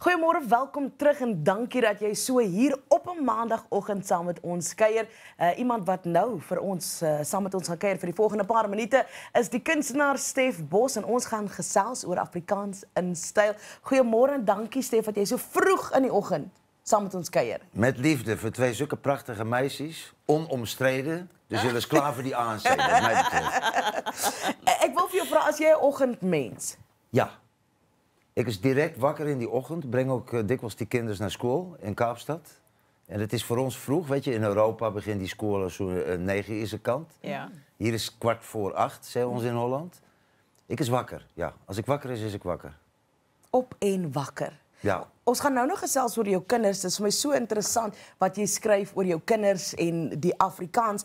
Goedemorgen, welkom terug en dankie dat jy so hier op een maandagochtend samen met ons kuier. Eh, iemand wat nou voor ons eh, samen met ons gaan kuier vir die volgende paar minuten is die kunstenaar Stef Bos en ons gaan gesels over Afrikaans in stijl. Goedemorgen, en dankie Stef dat jy so vroeg in die ochtend samen met ons kuier. Met liefde voor twee zulke prachtige meisjes, onomstreden. Dus jullie is klaar die aanzet, Ik eh, wil voor jou vragen, als jij meent. Ja. Ik is direct wakker in die ochtend, breng ook eh, dikwijls die kinderen naar school in Kaapstad. En het is voor ons vroeg, weet je, in Europa begint die school zo'n eh, negen is een kant. Ja. Hier is kwart voor acht, zei ons in Holland. Ik is wakker, ja. Als ik wakker is, is ik wakker. Op één wakker. Ja. Ons gaan nou nog gesels oor jou kinders. Dit is vir my so interessant wat jy skryf oor jou kinders en die Afrikaans.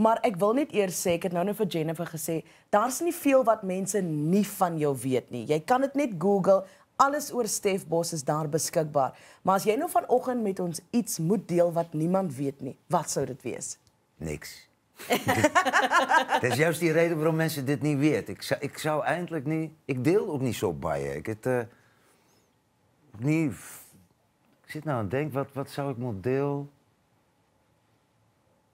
Maar ek wil net eers sê, ek het nou net vir Jennifer gesê, daar's nie veel wat mense nie van jou weet nie. Jy kan het net Google. Alles oor Stef Bos is daar beskikbaar. Maar as jy nou vanoggend met ons iets moet deel wat niemand weet nie, wat zou dit wees? Niks. Het is juist die reden waarom mensen dit niet weten. Ik zou, eindelijk eigenlijk niet... Ik deel ook niet zo bij je. Ik het, eh, opnieuw. Ik zit nou aan denk, wat, wat zou ik model.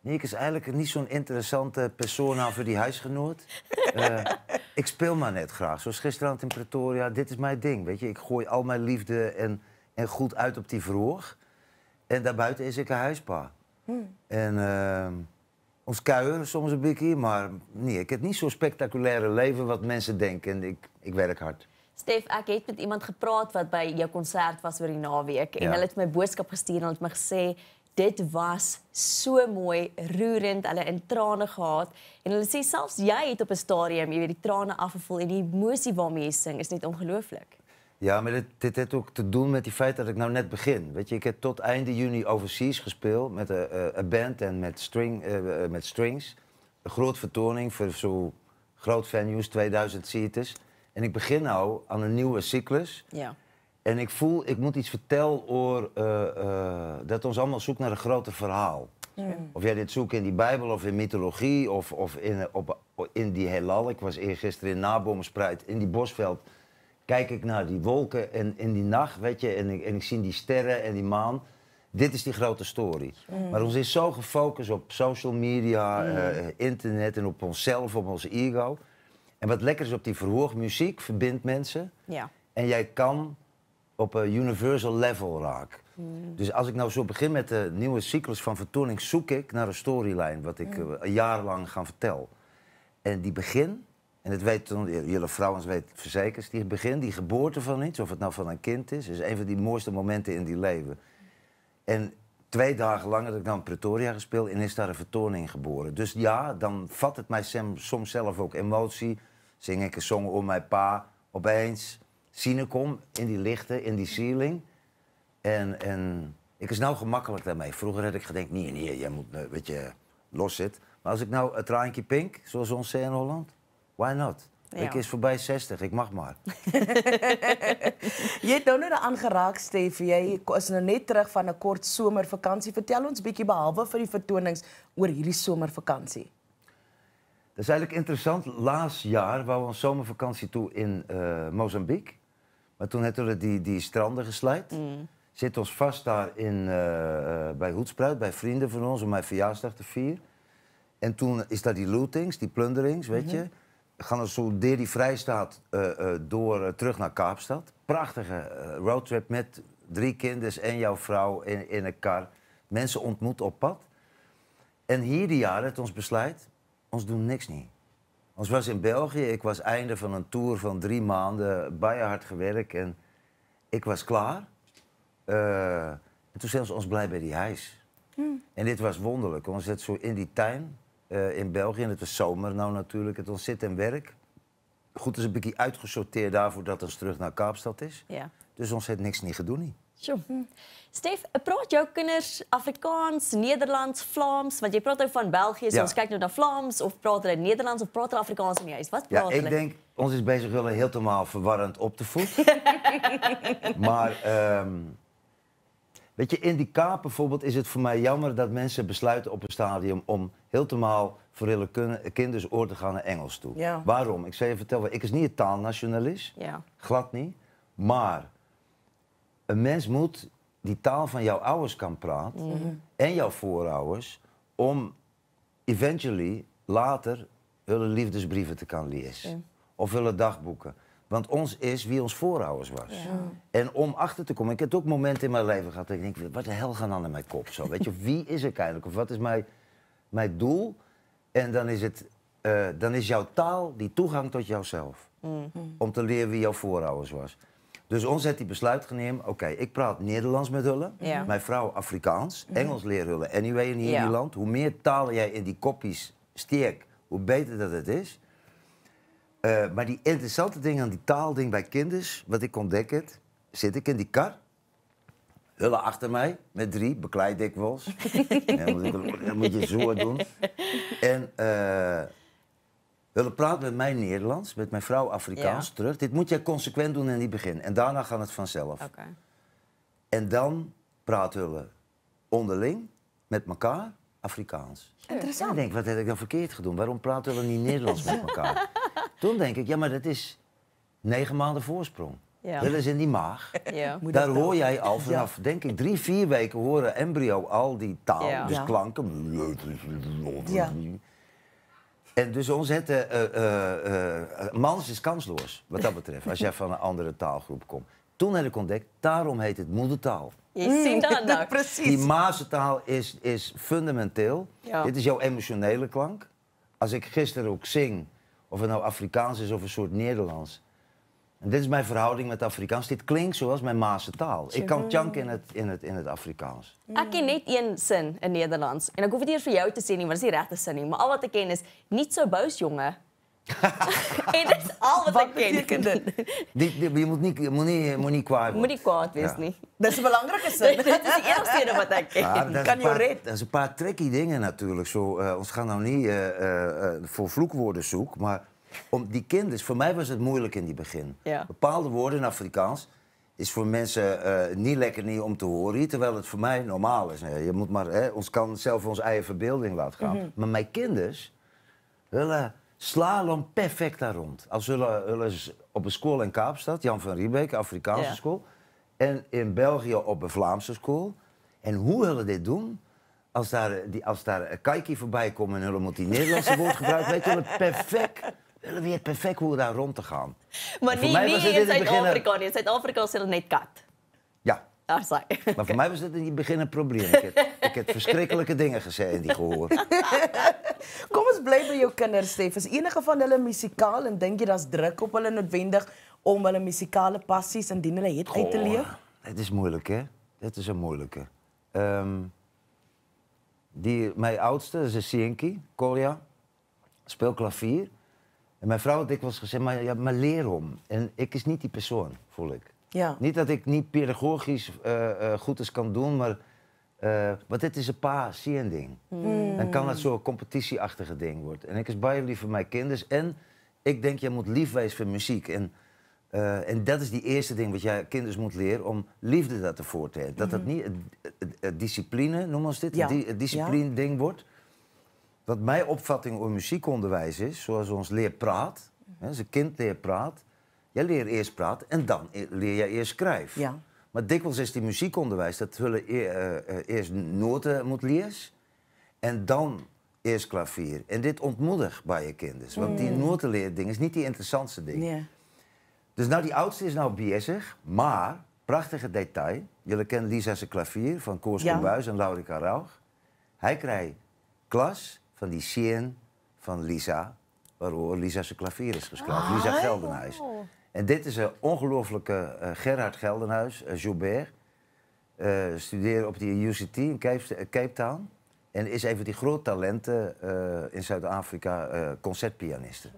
Nee, ik is eigenlijk niet zo'n interessante persona voor die huisgenoot. Eh, ik speel maar net graag. Zoals gisteren in Pretoria, dit is mijn ding. Weet je? Ik gooi al mijn liefde en, en goed uit op die vroeg. En daarbuiten is ik een huispa. Hmm. En ehm, ons kuieren soms een beetje, maar nee, ik heb niet zo'n spectaculaire leven wat mensen denken. En ik, ik werk hard. Stef, ik heb met iemand gepraat wat bij jou concert was oor die naweek en ja. hulle het my boodskap gestuur en hij het my gesê dit was so mooi, roerend, hulle in tranen gehad en hulle sê zelfs jij het op een stadium, je weet, die tranen afvoelen en die emosie waarmee jy sing is niet ongelooflijk. Ja, maar dit, dit heeft ook te doen met die feit dat ik nou net begin. Weet je, ik heb tot einde juni overseas gespeeld met een, band en met, string, eh, eh, met strings. Een groot vertoning voor zo groot venues, 2000 seaters. En ik begin nou aan een nieuwe cyclus. Ja. En ik voel, ik moet iets vertellen over eh, eh, dat ons allemaal zoekt naar een groter verhaal. Mm. Of jij dit zoekt in die Bijbel of in mythologie of, of in, eh, op, in die heelal. Ik was eergisteren in Nabommerspreit, in die bosveld. Kijk ik naar die wolken en in die nacht, weet je, en ik, en ik zie die sterren en die maan. Dit is die grote story. Mm. Maar ons is zo gefocust op social media, mm. internet en op onszelf, op ons ego. En wat lekker is op die verhoog, muziek verbindt mensen. Ja. En jij kan op een universal level raken. Mm. Dus als ik nou zo begin met de nieuwe cyclus van vertoning, zoek ik naar een storyline wat ik mm. eh, een jaar lang ga vertellen. En die begin, en dat weten jullie vrouwen, weet verzekers, die begin, die geboorte van iets, of het nou van een kind is, is een van die mooiste momenten in die leven. En twee dagen lang heb ik dan Pretoria gespeeld en is daar een vertoning geboren. Dus ja, dan vat het mij soms zelf ook emotie, zing ik een song om mijn pa. Opeens zie ik kom in die lichten, in die ceiling. En, en ik is nou gemakkelijk daarmee. Vroeger had ik gedacht, nee, nee, jij moet een eh, beetje los zitten. Maar als ik nou een traantje pink, zoals ons zei in Holland, why not? Ik is voorbij 60, ik mag maar. je hebt nou net aangeraakt, Stevie. Jij is nou net terug van een kort zomervakantie. Vertel ons een beetje, behalve voor die vertonings, over jullie zomervakantie. Dat is eigenlijk interessant. Laatst jaar waren we een zomervakantie toe in uh, Mozambique. Maar toen hebben we die, die stranden geslijt. Zitten mm. Zit ons vast daar in, eh, eh, bij Hoedspruit, bij vrienden van ons, om mijn verjaardag te vieren. En toen is daar die lootings, die plunderings, weet mhm. je. Gaan we zo deer die Vrijstaat uh, door, terug naar Kaapstad. Prachtige roadtrip met drie kinderen en jouw vrouw in, in een kar. Mensen ontmoet op pad. En hier die jaar het ons besluit, ons doen niks niet. Ons was in België, ik was einde van een tour van drie maanden, bijna hard gewerkt en ik was klaar. Eh, en toen zijn ze ons blij bij die huis. Hmm. En dit was wonderlijk. Ons zit zo in die tuin eh, in België, en het is zomer nou natuurlijk, het ons zit en werk. Goed, is een beetje uitgesorteerd daarvoor dat ons terug naar Kaapstad is. Ja. Dus ons heeft niks niet gedoe niet. Sjoe. praat Stef, praat jou kinders Afrikaans, Nederlands, Vlaams? Want je praat ook nou van België, Dus ja. ons kyk nou Vlaams of praat hulle Nederlands of praat hulle Afrikaans in huis? Wat praat ja, ik Ja, ons is bezig hulle heeltemal verwarrend op te voed. maar ehm weet je, in die Kaap bijvoorbeeld is het voor mij jammer dat mensen besluiten op een stadium om heeltemal voor hun kinders oor te gaan naar Engels toe. Waarom? Ik zal je vertellen, ik is niet een taalnationalist. Ja. Glad niet. Maar een mens moet die taal van jouw ouders kan praten mhm. en jouw voorouders, om eventually later hun liefdesbrieven te kan lezen. Of hun dagboeken. Want ons is wie ons voorouders was. En om achter te komen, ik heb ook momenten in mijn leven gehad dat ik denk, wat de hel gaan aan in mijn kop? Zo, weet je, wie is ik eigenlijk? Of wat is mijn, mijn doel? En dan is, het, eh, dan is jouw taal die toegang tot jouzelf. Mhm. Om te leren wie jouw voorouders was. Dus ons heeft die besluit genomen, oké, ik praat Nederlands met hullen, mijn vrouw Afrikaans, mhm. Engels leer hullen anyway in Nederland. land. Hoe meer talen jij in die kopjes steekt, hoe beter dat het is. Eh, maar die interessante ding aan die taalding bij kinders, wat ik ontdekte, zit ik in die kar, Hulle achter mij, met drie, bekleid ik dan, moet je zo doen. En... Eh, willen praten met mij Nederlands, met mijn vrouw Afrikaans terug. Dit moet jij consequent doen in het begin. En daarna gaat het vanzelf. En dan praten we onderling met elkaar Afrikaans. Interessant. ik denk, wat heb ik dan verkeerd gedaan? Waarom praten we niet Nederlands met elkaar? Toen denk ik, ja, maar dat is negen maanden voorsprong. Dat is in die maag. Ja. Daar hoor jij al vanaf, denk ik, drie, vier weken horen embryo al die taal. Dus klanken. En dus ons uh, eh, eh, eh, Mans is kansloos, wat dat betreft, als jij van een andere taalgroep komt. Toen heb ik ontdekt, daarom heet het moedertaal. Je ziet mm, dat Precies. Die mazentaal is, is fundamenteel. Dit is jouw emotionele klank. Als ik gisteren ook zing, of het nou Afrikaans is of een soort Nederlands dit is mijn verhouding met Afrikaans. Dit klinkt zoals mijn Maase taal. Ik kan tjanken in het, in het, in het Afrikaans. Mm. ken net een zin in Nederlands. En ik hoef het hier voor jou te sê maar is die regte sin nie, maar al wat ik ken is niet zo buis, jongen. en dit is al wat, wat ek ken. Wat moet niet moet moet niet kwaad Moet niet. kwaad wees ja. nie. Dis 'n belangrike sin. dit is de eerste zin wat ik ken. Dat kan een red. paar tricky dingen natuurlijk. Zo, eh, ons gaan nou niet eh, eh, voor vloekwoorden zoeken, maar om die kinders, voor mij was het moeilijk in die begin. Bepaalde woorden in Afrikaans is voor mensen eh, niet lekker niet om te horen, terwijl het voor mij normaal is. Nee, je moet maar, hè, ons kan zelf onze eigen verbeelding laten gaan. Mhm. Maar mijn kinders willen slalom perfect daar rond. Als ze eh, op een school in Kaapstad, Jan van Riebeek, Afrikaanse school, en in België op een Vlaamse school. En hoe hulle dit doen, als daar, die, als daar een kaikie voorbij komt en hulle moet die Nederlandse woord gebruikt, weet je, perfect willen weet perfect hoe daar rond te gaan. Maar niet in zuid afrika In Suid-Afrika is het net kat. Ja. Daar Maar voor mij was het in het begin een probleem. Ik heb verschrikkelijke dingen verskriklike die gehoor. Kom eens blij bij jouw kinderen, Stef. Is enige van hulle muzikaal, en je dat ze druk op hulle noodwendig om hulle musikale passies indien hulle het uit te leef? Dit is moeilijk, hè? Dit is een moeilijke. Ehm, die my oudste is Sienki, seentjie, Kolja. Speel klavier. En mijn vrouw had dikwijls gezegd, maar, ja, maar leer om. En ik is niet die persoon, voel ik. Ja. Niet dat ik niet pedagogisch uh, goed eens kan doen, maar... Uh, want dit is een pa en ding. Hmm. Dan kan dat zo'n competitieachtige ding worden. En ik is bij lief voor mijn kinders. En ik denk, jij moet lief voor muziek. En, en dat is die eerste ding wat jij kinderen moet leren, om liefde daarvoor te hebben. Dat dat hmm. niet het, het, discipline, noem als dit, ja. het, discipline ding wordt. Wat mijn opvatting over muziekonderwijs is, zoals ons leert praat, hè, als een kind leert praat, jij leert eerst praat en dan e- leer jij eerst schrijven. Ja. Maar dikwijls is die muziekonderwijs dat hullen e- eh, eh, eerst noten moet leren en dan eerst klavier. En dit ontmoedigt bij je kinderen, want die hmm. notenleerding is niet die interessantste ding. Dus nou, die oudste is nou bezig, maar, prachtige detail, jullie kennen Lisa's klavier van Koos ja. en Laurika Rauch. Hij krijgt klas van die Sien van Lisa, waarover Lisa zijn klavier is gespeeld. Ah. Lisa oh. Geldenhuis. En dit is een ongelofelijke eh, Gerhard Geldenhuis, uh, Joubert. Eh, studeerde op de UCT in Cape, Cape, Town. En is een van die grote talenten in Zuid-Afrika, concertpianisten.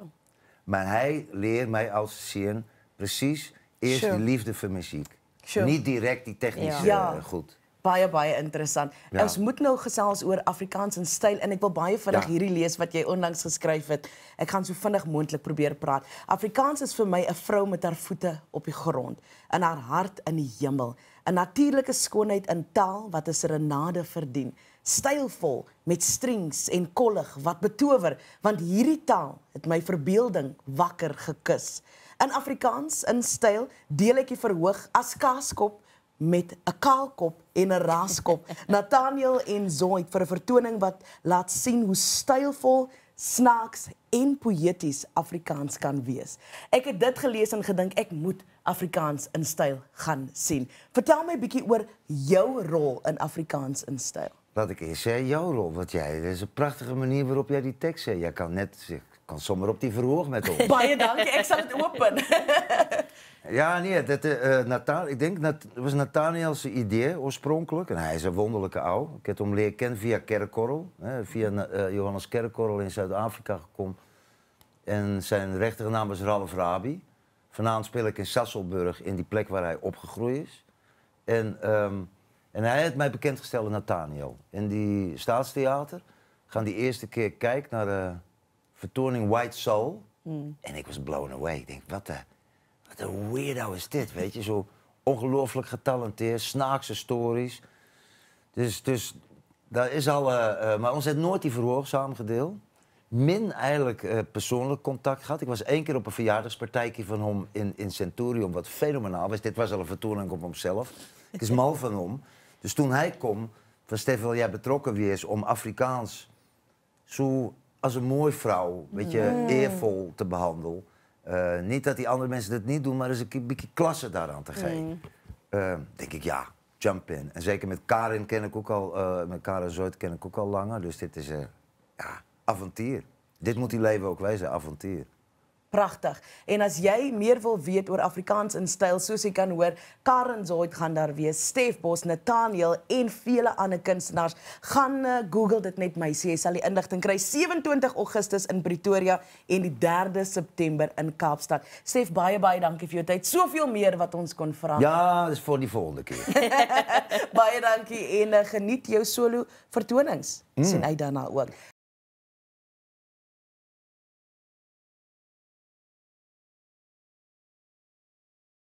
Maar hij leert mij als Sien precies eerst die liefde voor muziek. Niet direct die technische goed. baie baie interessant. Ja. Ons moet nou gesels oor Afrikaans en styl en ek wil baie vinnig ja. hierdie lees wat jy onlangs geskryf het. Ek gaan so vinnig moontlik probeer praat. Afrikaans is vir my 'n vrou met haar voete op die grond, in haar hart in die hemel, 'n natuurlike skoonheid in taal wat 'n serenade verdien, stylvol met strings en kollig wat betower, want hierdie taal het my verbeelding wakker gekus. In Afrikaans in styl deel ek die verhoog as kaaskop met 'n kaalkop en 'n raskop. Nathaniel en Zoe vir 'n vertoning wat laat sien hoe stylvol, snaaks en poëties Afrikaans kan wees. Ek het dit gelees en gedink ek moet Afrikaans in styl gaan sien. Vertel my bietjie oor jou rol in Afrikaans in styl. Wat ek sê jou rol wat jy, dis 'n pragtige manier waarop jy die teks sê. Jy kan net sê kan zomaar op die verhoog met ons. Baie dank, ik zal het open. ja, nee, dat, uh, ik denk dat was Nathaniels idee oorspronkelijk. En hij is een wonderlijke oude. Ik heb hem leren kennen via kerkkorrel. Hè, via eh, Johannes Kerkkorrel in Zuid-Afrika gekomen. En zijn rechternaam is Ralf Rabi. Vanavond speel ik in Sasselburg, in die plek waar hij opgegroeid is. En, ehm, en hij heeft mij bekendgesteld, Nathaniel. In die staatstheater gaan die eerste keer kijken naar vertoning White Soul. Hmm. En ik was blown away. Ik denk, wat een, wat een weirdo is dit, weet je? Zo ongelooflijk getalenteerd, snaakse stories. Dus, dus daar is al... Eh, eh, maar ons heeft nooit die verhoogzaam gedeeld. Min eigenlijk eh, persoonlijk contact gehad. Ik was één keer op een verjaardagspartijtje van hem in, in Centurium, wat fenomenaal was. Dit was al een vertoning op hemzelf. Het is mal van hem. Dus toen hij kwam, was Stefan, wil jij betrokken weer om Afrikaans zo als een mooie vrouw, weet je, mm. eervol te behandelen. Eh, niet dat die andere mensen dat niet doen, maar dus een beetje klasse daaraan te geven. Mm. Eh, denk ik, ja, jump in. En zeker met Karin ken ik ook al, eh, met Karin Zoit ken ik ook al langer. Dus dit is, ja, avontuur. Dit moet die leven ook wijzen, avontuur. pragtig. En as jy meer wil weet oor Afrikaans in styl, soos jy kan hoor, Karen Zoid gaan daar wees, Stef Bos, Nathaniel en vele ander kunstenaars, gaan uh, Google dit net my sê, jy sal die inligting kry 27 Augustus in Pretoria en die 3de September in Kaapstad. Stef, baie baie dankie vir jou tyd. Soveel meer wat ons kon vra. Ja, dis vir die volgende keer. baie dankie en uh, geniet jou solo vertonings. Mm. Sien uit daarna ook.